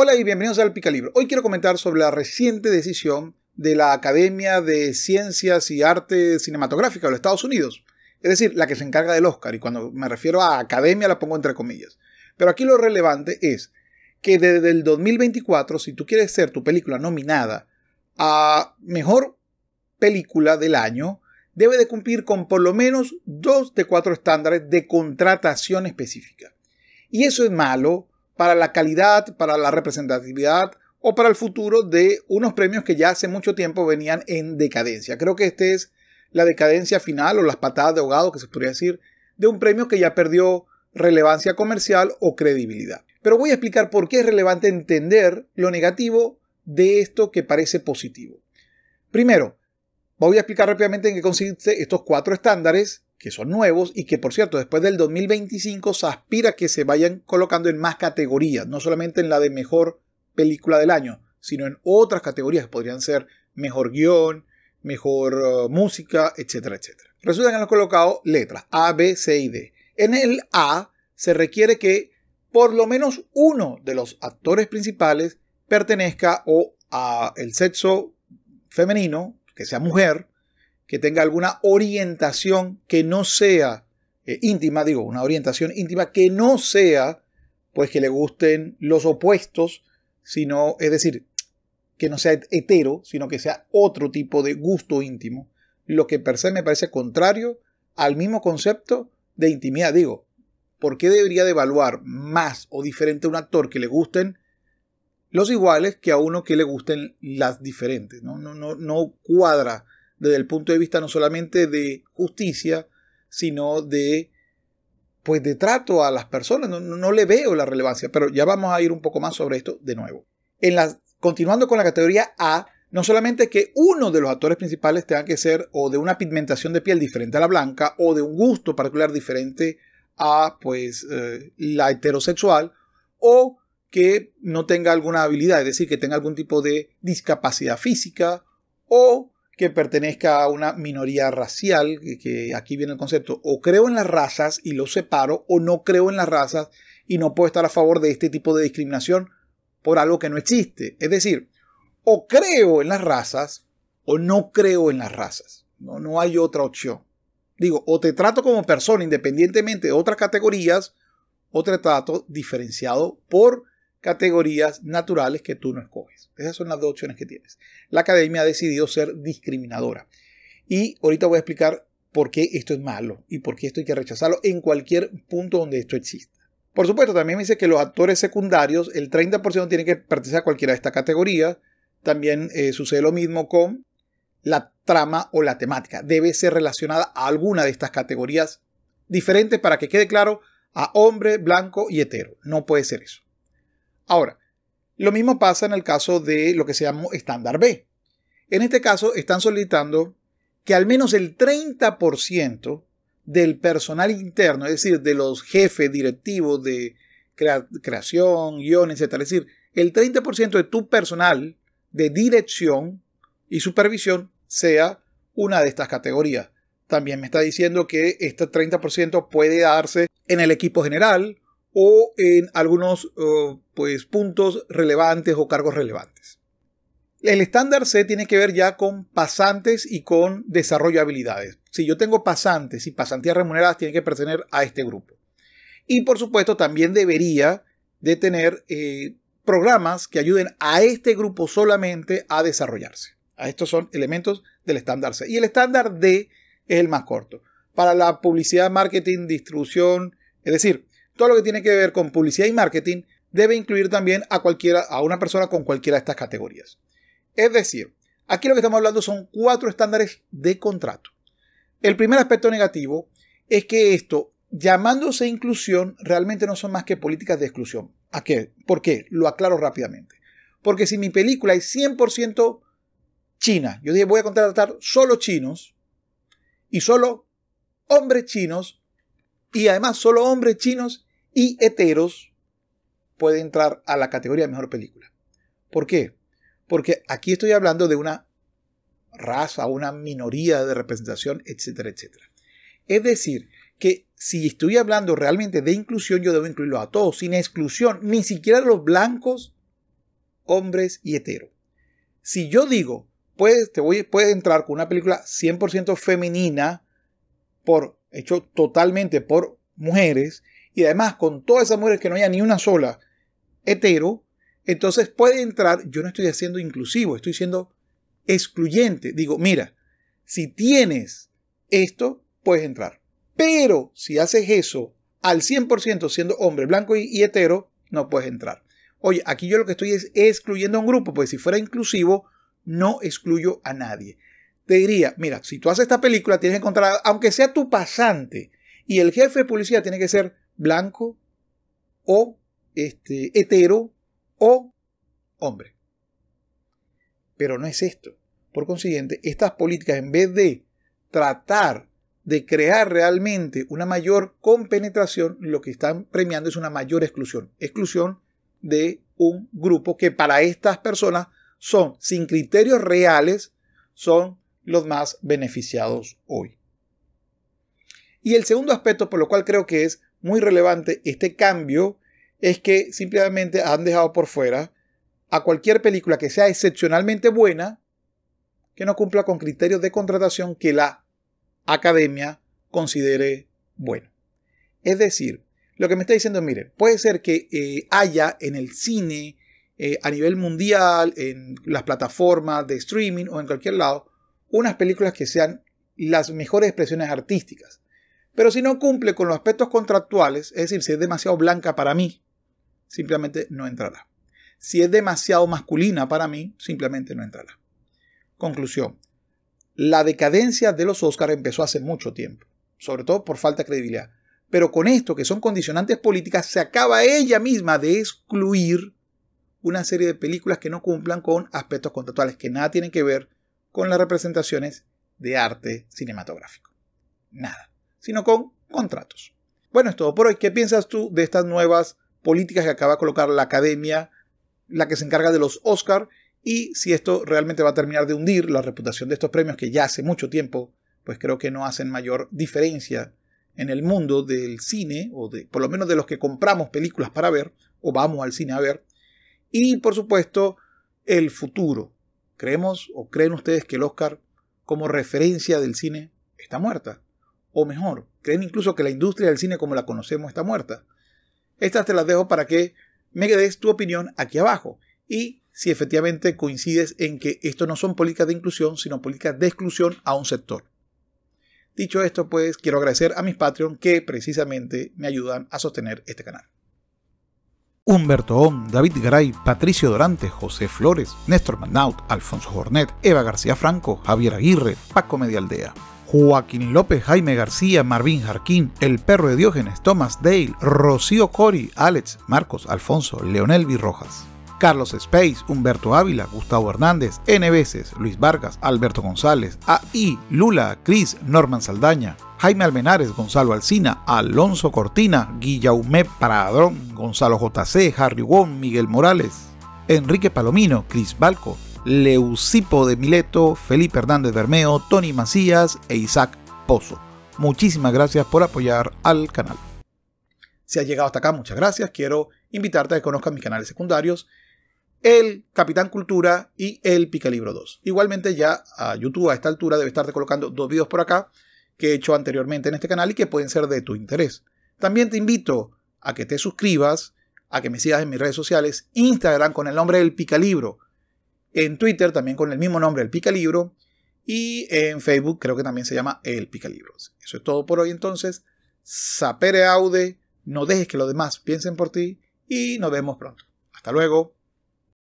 Hola y bienvenidos al Picalibro. Hoy quiero comentar sobre la reciente decisión de la Academia de Ciencias y Arte Cinematográfica de los Estados Unidos, es decir, la que se encarga del Oscar, y cuando me refiero a academia la pongo entre comillas. Pero aquí lo relevante es que desde el 2024, si tú quieres ser tu película nominada a mejor película del año, debe de cumplir con por lo menos dos de cuatro estándares de contratación específica. Y eso es malo para la calidad, para la representatividad o para el futuro de unos premios que ya hace mucho tiempo venían en decadencia. Creo que esta es la decadencia final o las patadas de ahogado que se podría decir de un premio que ya perdió relevancia comercial o credibilidad. Pero voy a explicar por qué es relevante entender lo negativo de esto que parece positivo. Primero, voy a explicar rápidamente en qué consiste estos cuatro estándares que son nuevos y que por cierto después del 2025 se aspira a que se vayan colocando en más categorías, no solamente en la de mejor película del año, sino en otras categorías que podrían ser mejor guión, mejor eh, música, etcétera, etcétera. Resulta que han colocado letras A, B, C y D. En el A se requiere que por lo menos uno de los actores principales pertenezca o a el sexo femenino, que sea mujer, que tenga alguna orientación que no sea eh, íntima, digo, una orientación íntima que no sea pues que le gusten los opuestos, sino, es decir, que no sea hetero, sino que sea otro tipo de gusto íntimo, lo que per se me parece contrario al mismo concepto de intimidad. Digo, ¿por qué debería de evaluar más o diferente a un actor que le gusten los iguales que a uno que le gusten las diferentes? No, no, no, no cuadra desde el punto de vista no solamente de justicia, sino de pues de trato a las personas, no, le veo la relevancia, pero ya vamos a ir un poco más sobre esto de nuevo. En continuando con la categoría A, no solamente que uno de los actores principales tenga que ser o de una pigmentación de piel diferente a la blanca o de un gusto particular diferente a pues eh, la heterosexual o que no tenga alguna habilidad, es decir, que tenga algún tipo de discapacidad física o que pertenezca a una minoría racial, que aquí viene el concepto, o creo en las razas y lo separo, o no creo en las razas y no puedo estar a favor de este tipo de discriminación por algo que no existe. Es decir, o creo en las razas o no creo en las razas. No, no hay otra opción. Digo, o te trato como persona independientemente de otras categorías, o te trato diferenciado por categorías naturales que tú no escoges. Esas son las dos opciones que tienes. La academia ha decidido ser discriminadora. Y ahorita voy a explicar por qué esto es malo y por qué esto hay que rechazarlo en cualquier punto donde esto exista. Por supuesto, también me dice que los actores secundarios, el 30% tiene que pertenecer a cualquiera de estas categorías. También eh, sucede lo mismo con la trama o la temática. Debe ser relacionada a alguna de estas categorías diferentes para que quede claro a hombre, blanco y hetero. No puede ser eso. Ahora, lo mismo pasa en el caso de lo que se llama estándar B. En este caso están solicitando que al menos el 30% del personal interno, es decir, de los jefes directivos de creación, guión, etc. Es decir, el 30% de tu personal de dirección y supervisión sea una de estas categorías. También me está diciendo que este 30% puede darse en el equipo general o en algunos eh, pues, puntos relevantes o cargos relevantes. El estándar C tiene que ver ya con pasantes y con desarrollo habilidades. Si yo tengo pasantes y pasantías remuneradas, tiene que pertenecer a este grupo. Y por supuesto, también debería de tener eh, programas que ayuden a este grupo solamente a desarrollarse. A estos son elementos del estándar C. Y el estándar D es el más corto. Para la publicidad, marketing, distribución, es decir, todo lo que tiene que ver con publicidad y marketing debe incluir también a, cualquiera, a una persona con cualquiera de estas categorías. Es decir, aquí lo que estamos hablando son cuatro estándares de contrato. El primer aspecto negativo es que esto, llamándose inclusión, realmente no son más que políticas de exclusión. ¿A qué? ¿Por qué? Lo aclaro rápidamente. Porque si mi película es 100% china, yo dije voy a contratar solo chinos y solo hombres chinos y además solo hombres chinos y Heteros puede entrar a la categoría de mejor película. ¿Por qué? Porque aquí estoy hablando de una raza, una minoría de representación, etcétera, etcétera. Es decir, que si estoy hablando realmente de inclusión, yo debo incluirlo a todos, sin exclusión, ni siquiera los blancos, hombres y heteros. Si yo digo, puedes, te voy, puedes entrar con una película 100% femenina, por, hecho totalmente por mujeres, y además con todas esas mujeres que no haya ni una sola hetero, entonces puede entrar, yo no estoy haciendo inclusivo, estoy siendo excluyente. Digo, mira, si tienes esto, puedes entrar. Pero si haces eso al 100% siendo hombre blanco y, hetero, no puedes entrar. Oye, aquí yo lo que estoy es excluyendo a un grupo, pues si fuera inclusivo, no excluyo a nadie. Te diría, mira, si tú haces esta película, tienes que encontrar, aunque sea tu pasante, y el jefe de policía tiene que ser blanco o este, hetero o hombre. Pero no es esto. Por consiguiente, estas políticas, en vez de tratar de crear realmente una mayor compenetración, lo que están premiando es una mayor exclusión. Exclusión de un grupo que para estas personas son, sin criterios reales, son los más beneficiados hoy. Y el segundo aspecto por lo cual creo que es muy relevante este cambio es que simplemente han dejado por fuera a cualquier película que sea excepcionalmente buena, que no cumpla con criterios de contratación que la academia considere bueno. Es decir, lo que me está diciendo, mire, puede ser que eh, haya en el cine, eh, a nivel mundial, en las plataformas de streaming o en cualquier lado, unas películas que sean las mejores expresiones artísticas pero si no cumple con los aspectos contractuales, es decir, si es demasiado blanca para mí, simplemente no entrará. Si es demasiado masculina para mí, simplemente no entrará. Conclusión. La decadencia de los Oscars empezó hace mucho tiempo, sobre todo por falta de credibilidad. Pero con esto, que son condicionantes políticas, se acaba ella misma de excluir una serie de películas que no cumplan con aspectos contractuales, que nada tienen que ver con las representaciones de arte cinematográfico. Nada sino con contratos. Bueno, es todo por hoy. ¿Qué piensas tú de estas nuevas políticas que acaba de colocar la academia, la que se encarga de los Oscar, y si esto realmente va a terminar de hundir la reputación de estos premios que ya hace mucho tiempo, pues creo que no hacen mayor diferencia en el mundo del cine, o de, por lo menos de los que compramos películas para ver, o vamos al cine a ver. Y por supuesto, el futuro. ¿Creemos o creen ustedes que el Oscar como referencia del cine está muerta? o mejor, creen incluso que la industria del cine como la conocemos está muerta. Estas te las dejo para que me des tu opinión aquí abajo y si efectivamente coincides en que esto no son políticas de inclusión, sino políticas de exclusión a un sector. Dicho esto, pues quiero agradecer a mis Patreon que precisamente me ayudan a sostener este canal. Humberto David Garay, Patricio Dorante, José Flores, Néstor Manaut, Alfonso Jornet, Eva García Franco, Javier Aguirre, Paco Medialdea. Joaquín López, Jaime García, Marvin Jarquín, El Perro de Diógenes, Thomas Dale, Rocío Cori, Alex, Marcos, Alfonso, Leonel Virrojas. Carlos Space, Humberto Ávila, Gustavo Hernández, N. Luis Vargas, Alberto González, A.I., Lula, Cris, Norman Saldaña, Jaime Almenares, Gonzalo Alcina, Alonso Cortina, Guillaume Paradrón, Gonzalo J.C., Harry Wong, Miguel Morales, Enrique Palomino, Cris Balco, Leucipo de Mileto, Felipe Hernández Bermeo, Tony Macías e Isaac Pozo. Muchísimas gracias por apoyar al canal. Si has llegado hasta acá, muchas gracias. Quiero invitarte a que conozcas mis canales secundarios, El Capitán Cultura y El Picalibro 2. Igualmente ya a YouTube a esta altura debe estarte colocando dos videos por acá que he hecho anteriormente en este canal y que pueden ser de tu interés. También te invito a que te suscribas, a que me sigas en mis redes sociales, Instagram con el nombre del Picalibro, en Twitter también con el mismo nombre, el Picalibro, y en Facebook creo que también se llama el Picalibro. Eso es todo por hoy entonces. Sapere aude, no dejes que los demás piensen por ti y nos vemos pronto. Hasta luego.